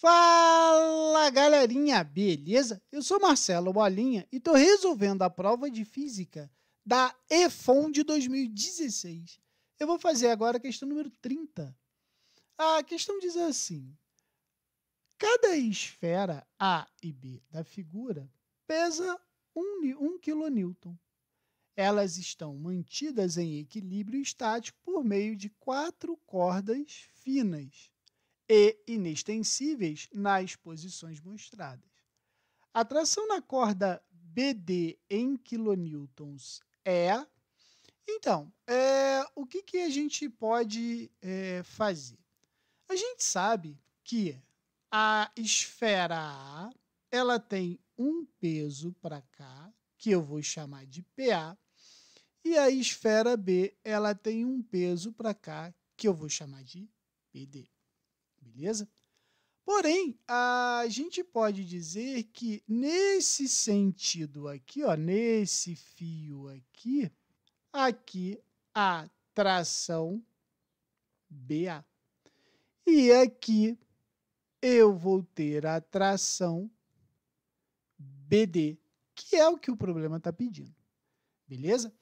Fala galerinha, beleza? Eu sou Marcelo Bolinha e estou resolvendo a prova de física da EFON de 2016. Eu vou fazer agora a questão número 30. A questão diz assim: cada esfera A e B da figura pesa 1 um, um kN. Elas estão mantidas em equilíbrio estático por meio de quatro cordas finas e inextensíveis nas posições mostradas. A tração na corda BD em quilonewtons é. Então, é, o que, que a gente pode é, fazer? A gente sabe que a esfera A ela tem um peso para cá, que eu vou chamar de PA, e a esfera B ela tem um peso para cá, que eu vou chamar de PD beleza? Porém, a gente pode dizer que nesse sentido aqui, ó, nesse fio aqui, aqui a tração BA. E aqui eu vou ter a tração BD, que é o que o problema está pedindo. Beleza?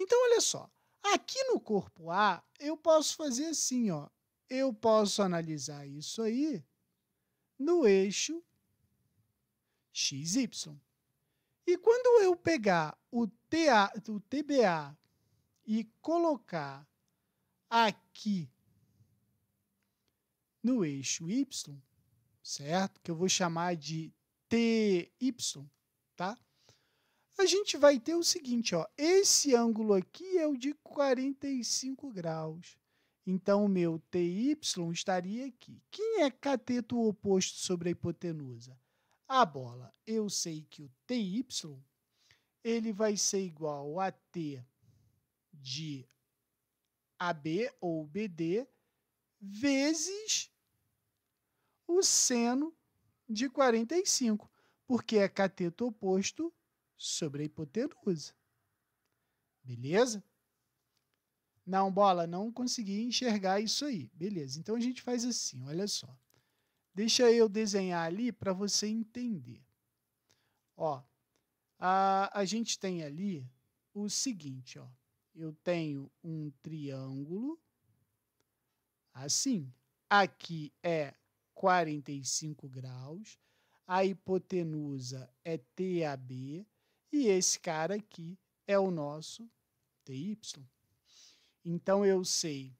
Então, olha só. Aqui no corpo A, eu posso fazer assim, ó eu posso analisar isso aí no eixo XY. E quando eu pegar o, TA, o TBA e colocar aqui no eixo Y, certo? Que eu vou chamar de TY, tá? A gente vai ter o seguinte, ó, esse ângulo aqui é o de 45 graus. Então, o meu TY estaria aqui. Quem é cateto oposto sobre a hipotenusa? A bola. Eu sei que o TY ele vai ser igual a T de AB ou BD vezes o seno de 45, porque é cateto oposto sobre a hipotenusa. Beleza? Não, bola, não consegui enxergar isso aí. Beleza, então a gente faz assim, olha só. Deixa eu desenhar ali para você entender. Ó, a, a gente tem ali o seguinte, ó. Eu tenho um triângulo, assim. Aqui é 45 graus, a hipotenusa é TAB, e esse cara aqui é o nosso TY. Então eu sei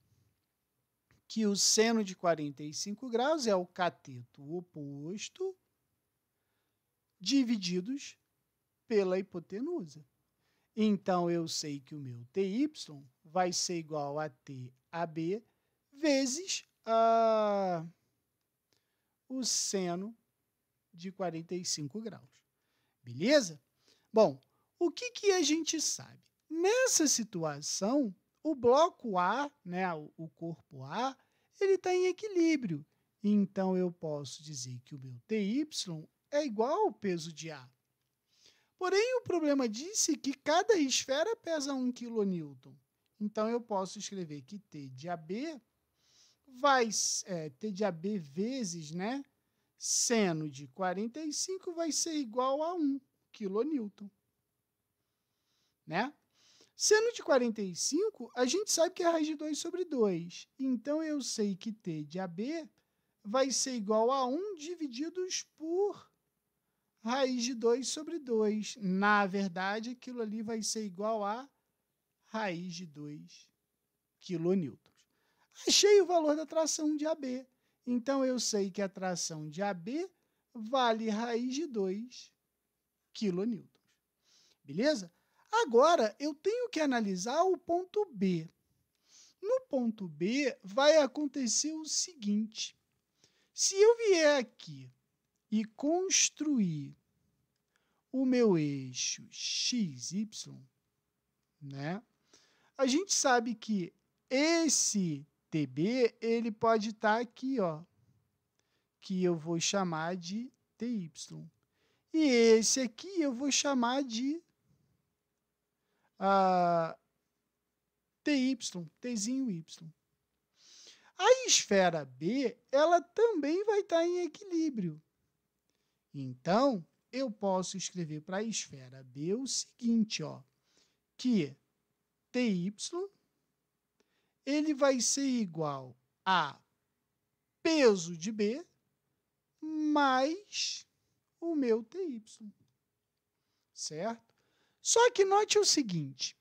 que o seno de 45 graus é o cateto oposto divididos pela hipotenusa. Então eu sei que o meu TY vai ser igual a TAB vezes a ah, o seno de 45 graus. Beleza? Bom, o que, que a gente sabe? Nessa situação, o bloco A, né, o corpo A, ele está em equilíbrio. Então eu posso dizer que o meu TY é igual ao peso de A. Porém, o problema disse é que cada esfera pesa 1 kN. Então eu posso escrever que T de AB vai é, T de AB vezes, né, seno de 45 vai ser igual a 1 kN. Né? Sendo de 45, a gente sabe que é raiz de 2 sobre 2. Então eu sei que t de AB vai ser igual a 1 divididos por raiz de 2 sobre 2. Na verdade, aquilo ali vai ser igual a raiz de 2 kN. Achei o valor da tração de AB. Então, eu sei que a tração de AB vale raiz de 2 kN. Beleza? Agora, eu tenho que analisar o ponto B. No ponto B, vai acontecer o seguinte: se eu vier aqui e construir o meu eixo XY, né? A gente sabe que esse TB, ele pode estar tá aqui, ó, que eu vou chamar de TY. E esse aqui eu vou chamar de ah, TY, Tzinho Y. A esfera B, ela também vai estar tá em equilíbrio. Então, eu posso escrever para a esfera B o seguinte, ó, que TY ele vai ser igual a peso de B mais o meu TY, certo? Só que note o seguinte: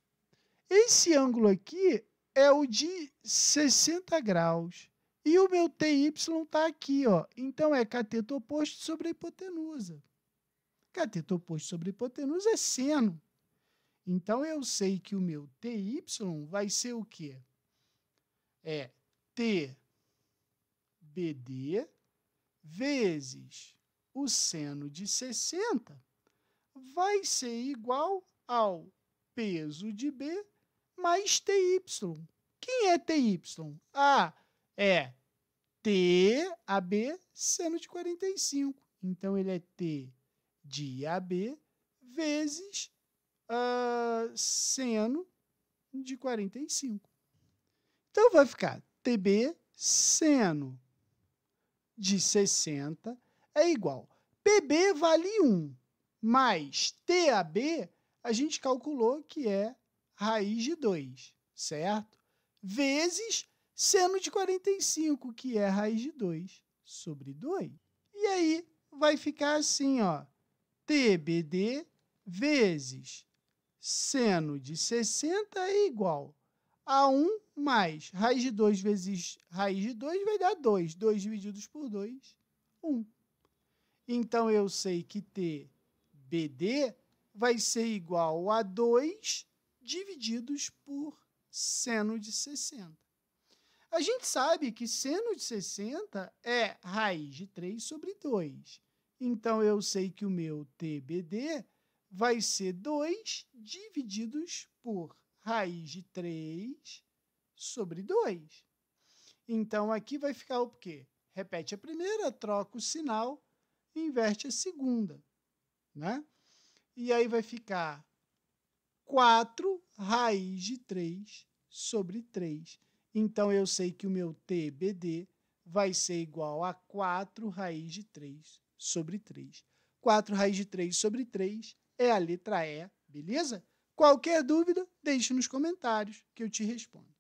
esse ângulo aqui é o de 60 graus. E o meu TY está aqui, ó. Então é cateto oposto sobre a hipotenusa. Cateto oposto sobre a hipotenusa é seno. Então eu sei que o meu TY vai ser o quê? É TBD vezes o seno de 60 vai ser igual ao peso de B mais TY. Quem é TY? A é T AB seno de 45. Então, ele é T de AB vezes uh, seno de 45. Então, vai ficar TB seno de 60 é igual. PB vale 1 mais TAB a gente calculou que é raiz de 2, certo? Vezes seno de 45, que é raiz de 2 sobre 2. E aí vai ficar assim, ó, TBD vezes seno de 60 é igual a 1 mais raiz de 2 vezes raiz de 2 vai dar 2. 2 divididos por 2, 1. Então, eu sei que TBD vai ser igual a 2 divididos por seno de 60. A gente sabe que seno de 60 é raiz de 3 sobre 2. Então, eu sei que o meu TBD vai ser 2 divididos por raiz de 3 sobre 2. Então, aqui vai ficar o quê? Repete a primeira, troca o sinal, inverte a segunda. Né? E aí vai ficar 4 raiz de 3 sobre 3. Então, eu sei que o meu TBD vai ser igual a 4 raiz de 3 sobre 3. 4 raiz de 3 sobre 3 é a letra E, beleza? Qualquer dúvida, deixe nos comentários que eu te respondo.